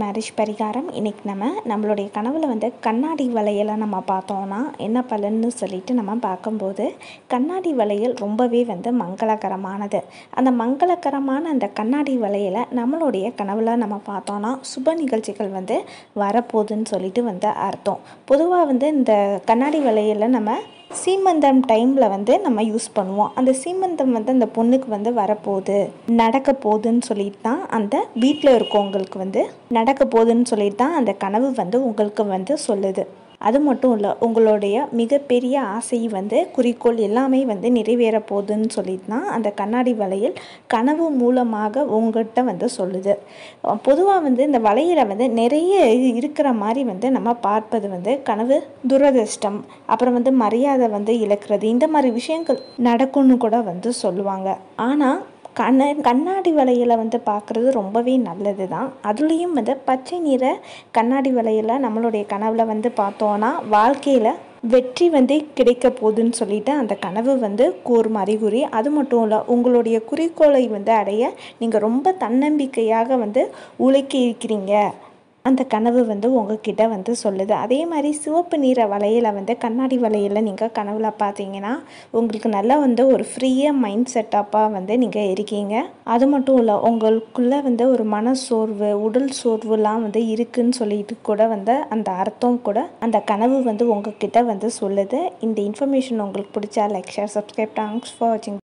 marriage பரிகாரம் இன்றைக்கி நம்ம நம்மளுடைய கனவில் வந்து கண்ணாடி வளையலை நம்ம பார்த்தோன்னா என்ன பலன்னு சொல்லிட்டு நம்ம பார்க்கும்போது கண்ணாடி வளையல் ரொம்பவே வந்து மங்களகரமானது அந்த மங்களகரமான அந்த கண்ணாடி வளையலை நம்மளுடைய கனவில் நம்ம பார்த்தோன்னா சுப நிகழ்ச்சிகள் வந்து வரப்போகுதுன்னு சொல்லிட்டு வந்து அர்த்தம் பொதுவாக வந்து இந்த கண்ணாடி வளையலை நம்ம சீமந்தம் டைமில் வந்து நம்ம யூஸ் பண்ணுவோம் அந்த சீமந்தம் வந்து அந்த பொண்ணுக்கு வந்து வரப்போகுது நடக்க போகுதுன்னு சொல்லிட்டு தான் அந்த வீட்டில் இருக்கவங்களுக்கு வந்து நடக்க போகுதுன்னு சொல்லிட்டு தான் அந்த கனவு வந்து உங்களுக்கு வந்து சொல்லுது அது மட்டும் இல்லை உங்களுடைய மிகப்பெரிய ஆசை வந்து குறிக்கோள் எல்லாமே வந்து நிறைவேற போகுதுன்னு சொல்லிட்டு தான் அந்த கண்ணாடி வலையில் கனவு மூலமாக உங்கள்கிட்ட வந்து சொல்லுது பொதுவாக வந்து இந்த வலையில் வந்து நிறைய இருக்கிற மாதிரி வந்து நம்ம பார்ப்பது வந்து கனவு துரதிர்ஷ்டம் அப்புறம் வந்து மரியாதை வந்து இழக்கிறது இந்த மாதிரி விஷயங்கள் நடக்கும்னு கூட வந்து சொல்லுவாங்க ஆனால் கண்ண கண்ணாடி வளையலை வந்து பார்க்குறது ரொம்பவே நல்லது தான் அதுலேயும் வந்து பச்சை நிற கண்ணாடி வளையலை நம்மளுடைய கனவில் வந்து பார்த்தோன்னா வாழ்க்கையில் வெற்றி வந்து கிடைக்க போகுதுன்னு சொல்லிட்டு அந்த கனவு வந்து கூறும் அறிகுறி அது மட்டும் இல்லை உங்களுடைய குறிக்கோளை வந்து அடைய நீங்கள் ரொம்ப தன்னம்பிக்கையாக வந்து உழைக்கி இருக்கிறீங்க அந்த கனவு வந்து உங்ககிட்ட வந்து சொல்லுது அதே மாதிரி சிவப்பு நிற வளையலை வந்து கண்ணாடி வளையலை நீங்கள் கனவில் பார்த்தீங்கன்னா உங்களுக்கு நல்லா வந்து ஒரு ஃப்ரீயாக மைண்ட் செட்டப்பாக வந்து நீங்கள் இருக்கீங்க அது மட்டும் இல்லை உங்களுக்குள்ளே வந்து ஒரு மன சோர்வு உடல் சோர்வுலாம் வந்து இருக்குன்னு சொல்லிட்டு கூட வந்து அந்த அர்த்தம் கூட அந்த கனவு வந்து உங்ககிட்ட வந்து சொல்லுது இந்த இன்ஃபர்மேஷன் உங்களுக்கு பிடிச்சா like share subscribe thanks for வாட்சிங்